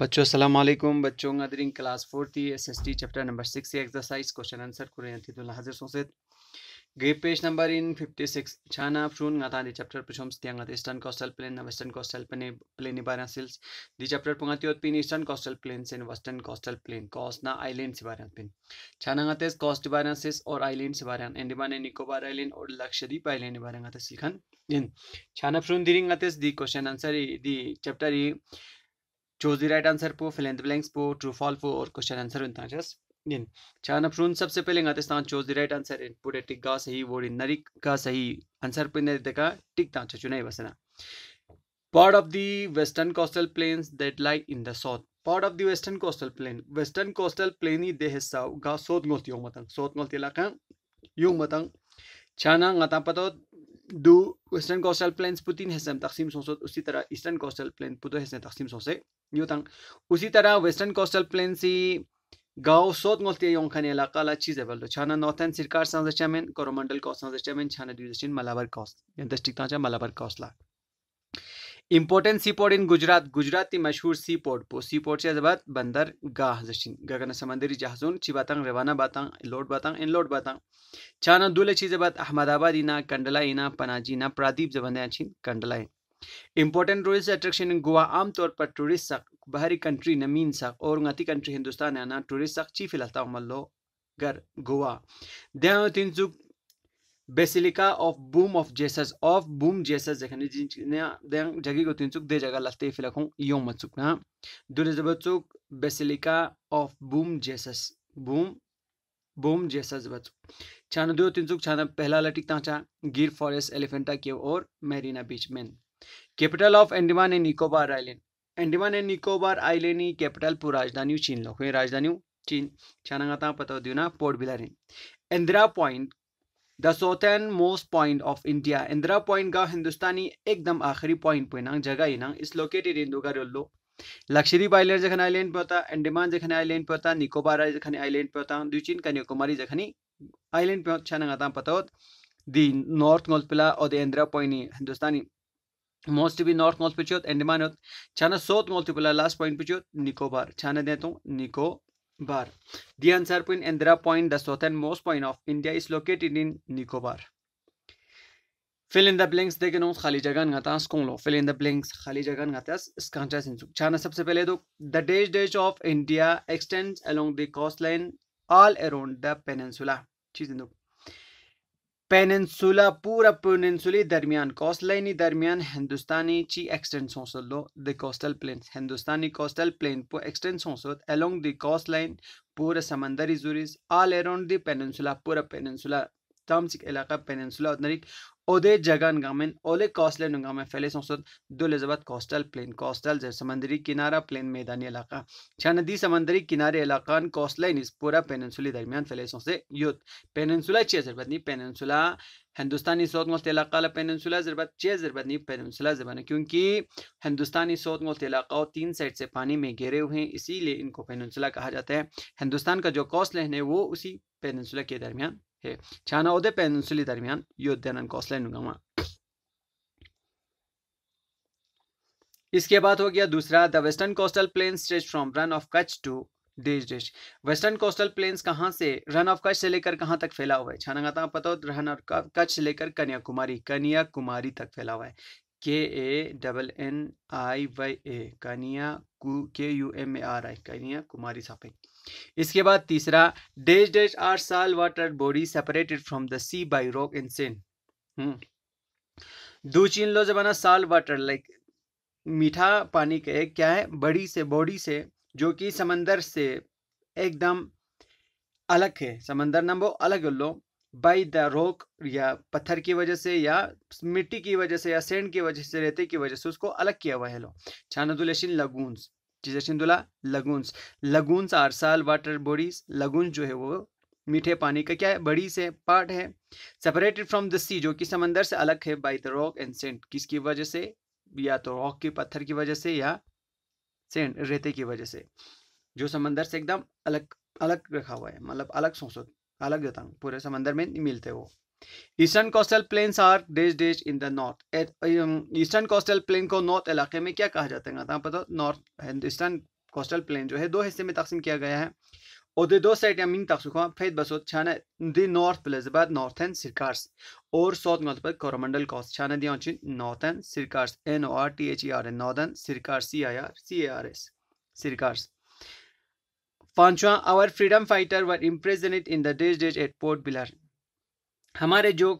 बच्चों अस्सलाम वालेकुम बच्चों गदरिंग क्लास फोर्थ थी S S T chapter number six exercise question answer कुरें हाजिर सोसे गे पेज नंबर इन फिफ्टी सिक्स छाना फ्रून गाता दी चैप्टर पुछोम स्तियांगा ईस्टर्न कोस्टल प्लेन ना वेस्टर्न कोस्टल प्लेन प्लेन बारा सिल्स दी चैप्टर पुंगाती होत पिन ईस्टर्न कोस्टल प्लेन से वेस्टर्न कोस्टल प्लेन कॉस ना आइलैंड से बारा पिन छाना गाते कॉस्ट बारा सिस और आइलैंड से बारा एंडमान एंड निकोबार आइलैंड और लक्षद्वीप आइलैंड बारा गाते सिखन दिन छाना फ्रून दिरिंग गाते दी क्वेश्चन आंसर दी chapter Choose the right answer po, fill in the blanks po, true false po, और question answer बनता है just इन चार अफरून सबसे पहले गाते स्थान चोज द राइट आंसर इन पूरे टिक गा सही वो नरी का सही आंसर पे ने देखा टिक तांचा चुनाई बसना part of the western coastal plains that lie in the south part of the western coastal plain western coastal plain ही दे हिस्सा गा सोत गोल्ती योग मतंग सोत गोल्ती इलाका योग मतंग छाना गाता पतो दो वेस्टर्न कोस्टल प्लेन्स पुतिन हेसम तकसीम सोसो उसी तरह ईस्टर्न कोस्टल प्लेन पुतो हेसम तकसीम सोसे न्यू तंग उसी तरह वेस्टर्न कोस्टल प्लेन सी गाँव सोत मोलते योंखन इलाका ला चीज बल छाना नॉर्थन सरकार सांसद चमेन कोरोमंडल कोस्ट सांसद चमेन छाना दुजिन मलाबर कोस्ट या डिस्ट्रिक्ट तांचा मलाबर कोस्ट ला important sea port in Gujarat Gujarat की मशहूर सी पोर्ट पो सी पोर्ट से बाद बंदर गाह जशीन गगन समंदरी जहाजों ची बातंग रवाना बातंग लोड बातंग इन लोड बातंग चाना दूल चीज बाद अहमदाबाद इना कंडला इना पनाजी इना प्रादीप जबंद छीन Kandla important tourist attraction in Goa आमतौर पर टूरिस्ट सख बाहरी कंट्री नमीन सख और अति कंट्री हिंदुस्तान आना टूरिस्ट सक चीफ लता मल्लो गर गोवा दया तीन basilica of Bom of Jesus of Bom Jesus जेखने जिन दें जगी को तीन चुक दे जगह लाते फिलखों यो मत चुक ना दुले जब चुक बेसिलिका अफ बुम जेसस बुम बुम जेसस बच छाना दो तीन चुक छाना पहला लटिक ताचा गिर फॉरेस्ट एलिफेंटा केव और मैरीना बीच में capital of Andaman and Nicobar island Andaman and Nicobar island की कैपिटल पू राजधानी चीन लखोई राजधानी चीन छाना पता तो दियो ना पोर्ट बिलारिन Indira point the southernmost point of India Indira point का हिंदुस्तानी एकदम आखिरी पॉइंट पे ना जगह ही ना इस लोकेटेड इन दुगा रोलो लक्षद्वीप आइलैंड जखन आइलैंड पे होता अंडमान जखन आइलैंड पे होता निकोबार जखन आइलैंड पे होता द्वीचिन कन्याकुमारी जखनी आइलैंड पे छान आता पता होत दी नॉर्थ गोल्पिला और द इंदिरा पॉइंट हिंदुस्तानी मोस्ट भी नॉर्थ नॉर्थ पिचियोत अंडमान होत छाना सोथ मोल्थ पिला लास्ट पॉइंट पे पिचियोत निकोबार छाना दे तो Nicobar the answer point Indira point the southernmost point of India is located in Nicobar fill in the blanks देखे नो खाली जगह नाता स्कूल लो फिल इन द ब्लैंक्स खाली जगह नाता स्कांचा सिंह सबसे पहले तो the days days of India extends along the coast all around the peninsula ठीक पेनसुला पूरा पेनिनसुली दरमियान कोस्टलाइनी दरमियान हिंदुस्तानी ची एक्सटेंड सोसलो the coastal plane Hindustani coastal plain पो एक्सटेंड सोसोत अलोंग द कोस्ट लाइन पूरा समंदरी जुरीज ऑल अराउंड द पेनिनसुला पूरा पेनिनसुला तामसिक इलाका पेनिनसुला नरिक ओदे जगह नगामिन ओले कौसले नगामा फैले सोसद जबत कोस्टल प्लेन कोस्टल जे समंदरी किनारा प्लेन मैदानी इलाका छा नदी समंदरी किनारे इलाकान कोस्टलाइन इस पूरा पेनिनसुला दरमियान फैले सोसे पेनिनसुला पेनसुला जरबत नी पेनिनसुला हिंदुस्तानी सोत मोस्ट इलाका ला पेनिनसुला जरबत जरबत नी पेनिनसुला जबन क्योंकि हिंदुस्तानी सोत मोस्ट इलाका तीन साइड से पानी में घिरे हुए हैं इसीलिए इनको पेनिनसुला कहा जाता है हिंदुस्तान का जो कोस्टल है वो उसी पेनिनसुला के दरमियान हे उदय पेनसुली दरमियान योद्धानंद कौसले नुगमा इसके बाद हो गया दूसरा the western coastal plain stretch from Rann of Kutch to देश देश वेस्टर्न कोस्टल प्लेन्स कहाँ से रन ऑफ कच्छ से लेकर कहाँ तक फैला हुआ है छानागाता तो पता हो रन ऑफ कच्छ से लेकर कन्याकुमारी कन्याकुमारी तक फैला हुआ है K A double N I Y A Kanya K U M A R I Kanyakumari सापे इसके बाद तीसरा डेज डेज आठ salt water body separated from the sea by rock and sand दो चीन लो जबाना साल वाटर लाइक मीठा पानी के क्या है बड़ी से बॉडी से जो कि समंदर से एकदम अलग है समंदर नंबर अलग लो बाई द रॉक या पत्थर की वजह से या मिट्टी की वजह से या सेंड की वजह से रेते की वजह से उसको अलग किया हुआ है लो छानदुलशिन लगून्स जिजेशन दुला lagoons are salt water bodies lagoons जो है वो मीठे पानी का क्या है बड़ी से पार्ट है सेपरेटेड फ्रॉम द सी जो कि समंदर से अलग है by the rock and sand किसकी वजह से या तो रॉक के पत्थर की वजह से या सेंड रेते की वजह से जो समंदर से एकदम अलग अलग रखा हुआ है मतलब अलग सोसो अलग होता पूरे समंदर में मिलते वो eastern coastal plains are days days in the north eastern coastal plain को नॉर्थ इलाके में क्या कहा जाता है बताओ नॉर्थ ईस्टर्न कोस्टल प्लेन जो है दो हिस्से में तकसीम किया गया है और दे दो साइड मिंग तकसुखा फेद बसो छाना दी नॉर्थ प्लेजबाद एंड सिरकार्स और साउथ नॉर्थ पर कोरोमंडल कॉस्ट छाना दिया northern Circars N O R T H E R N northern Circar C I R C A R S Circars पांचवा our freedom fighter were imprisoned in the days days at Port Blair हमारे जो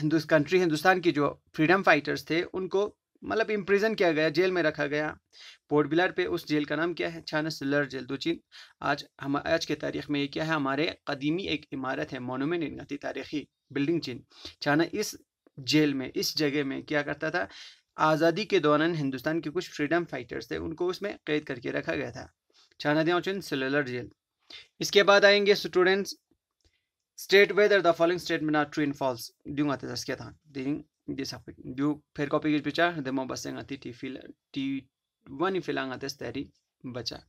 हिंदुस country Hindustan की जो freedom fighters थे उनको मतलब imprison किया गया जेल में रखा गया पोर्ट बिलर पे उस जेल का नाम क्या है सिलर जेल दो चीन आज हम आज के तारीख में ये क्या है हमारे कदीमी एक इमारत है इन इनगती तारीखी बिल्डिंग चीन छाना इस जेल में इस जगह में क्या करता था आज़ादी के दौरान हिंदुस्तान के कुछ फ्रीडम फाइटर्स थे उनको उसमें कैद करके रखा गया था चार दिया ऑप्शन सेलुलर जेल इसके बाद आएंगे students state whether the following statement are true in false ड्यू आते दस क्या था ड्यूंग दिस ड्यू फिर कॉपी की विचार दमो बसेंग आती टी फिल टी वन फिलंग आते तैयारी बचा